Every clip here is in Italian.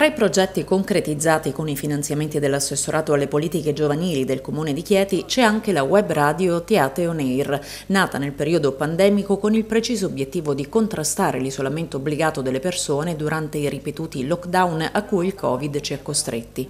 Tra i progetti concretizzati con i finanziamenti dell'assessorato alle politiche giovanili del Comune di Chieti c'è anche la web radio Teate On Air, nata nel periodo pandemico con il preciso obiettivo di contrastare l'isolamento obbligato delle persone durante i ripetuti lockdown a cui il Covid ci ha costretti.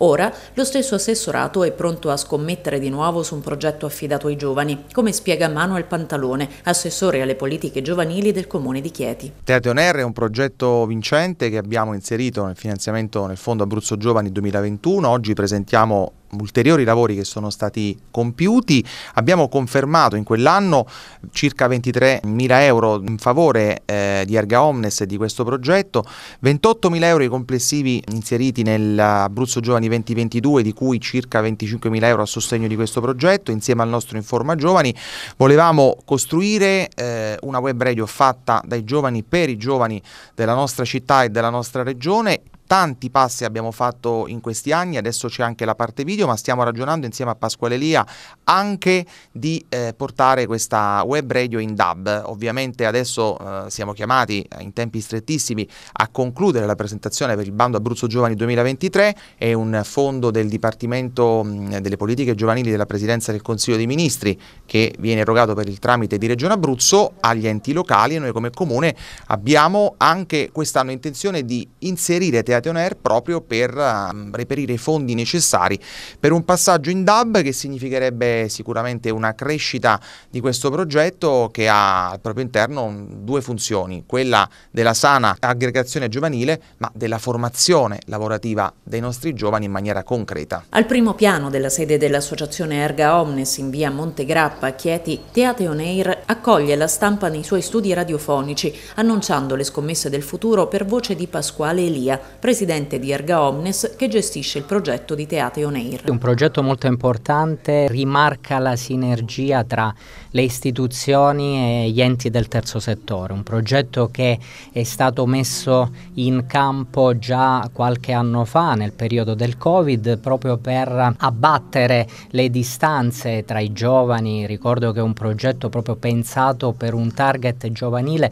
Ora lo stesso assessorato è pronto a scommettere di nuovo su un progetto affidato ai giovani, come spiega Manuel Pantalone, assessore alle politiche giovanili del Comune di Chieti. Teate On Air è un progetto vincente che abbiamo inserito nel finanziamento finanziamento nel Fondo Abruzzo Giovani 2021. Oggi presentiamo ulteriori lavori che sono stati compiuti. Abbiamo confermato in quell'anno circa 23.000 euro in favore eh, di Erga Omnes e di questo progetto, 28.000 euro i complessivi inseriti nell'Abruzzo Giovani 2022, di cui circa 25.000 euro a sostegno di questo progetto. Insieme al nostro Informa Giovani volevamo costruire eh, una web radio fatta dai giovani per i giovani della nostra città e della nostra regione tanti passi abbiamo fatto in questi anni, adesso c'è anche la parte video, ma stiamo ragionando insieme a Pasquale Lia anche di eh, portare questa web radio in DAB. Ovviamente adesso eh, siamo chiamati eh, in tempi strettissimi a concludere la presentazione per il bando Abruzzo Giovani 2023, è un fondo del Dipartimento mh, delle politiche giovanili della Presidenza del Consiglio dei Ministri che viene erogato per il tramite di Regione Abruzzo agli enti locali e noi come comune abbiamo anche quest'anno intenzione di inserire teatro Teatro On Air proprio per ehm, reperire i fondi necessari per un passaggio in DAB che significherebbe sicuramente una crescita di questo progetto che ha al proprio interno due funzioni, quella della sana aggregazione giovanile ma della formazione lavorativa dei nostri giovani in maniera concreta. Al primo piano della sede dell'associazione Erga Omnes in via Montegrappa a Chieti, Teate On Air accoglie la stampa nei suoi studi radiofonici annunciando le scommesse del futuro per voce di Pasquale Elia, presidente di Erga Omnes che gestisce il progetto di Teate On Air. Un progetto molto importante, rimarca la sinergia tra le istituzioni e gli enti del terzo settore, un progetto che è stato messo in campo già qualche anno fa nel periodo del Covid proprio per abbattere le distanze tra i giovani, ricordo che è un progetto proprio pensato per un target giovanile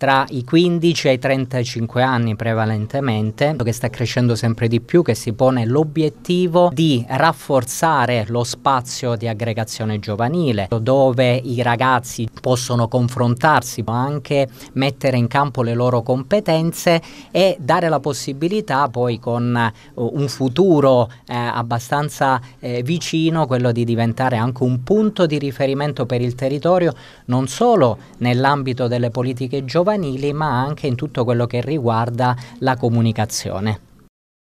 tra i 15 e i 35 anni prevalentemente, che sta crescendo sempre di più, che si pone l'obiettivo di rafforzare lo spazio di aggregazione giovanile, dove i ragazzi possono confrontarsi, ma anche mettere in campo le loro competenze e dare la possibilità poi con eh, un futuro eh, abbastanza eh, vicino, quello di diventare anche un punto di riferimento per il territorio, non solo nell'ambito delle politiche giovanili, giovanili ma anche in tutto quello che riguarda la comunicazione.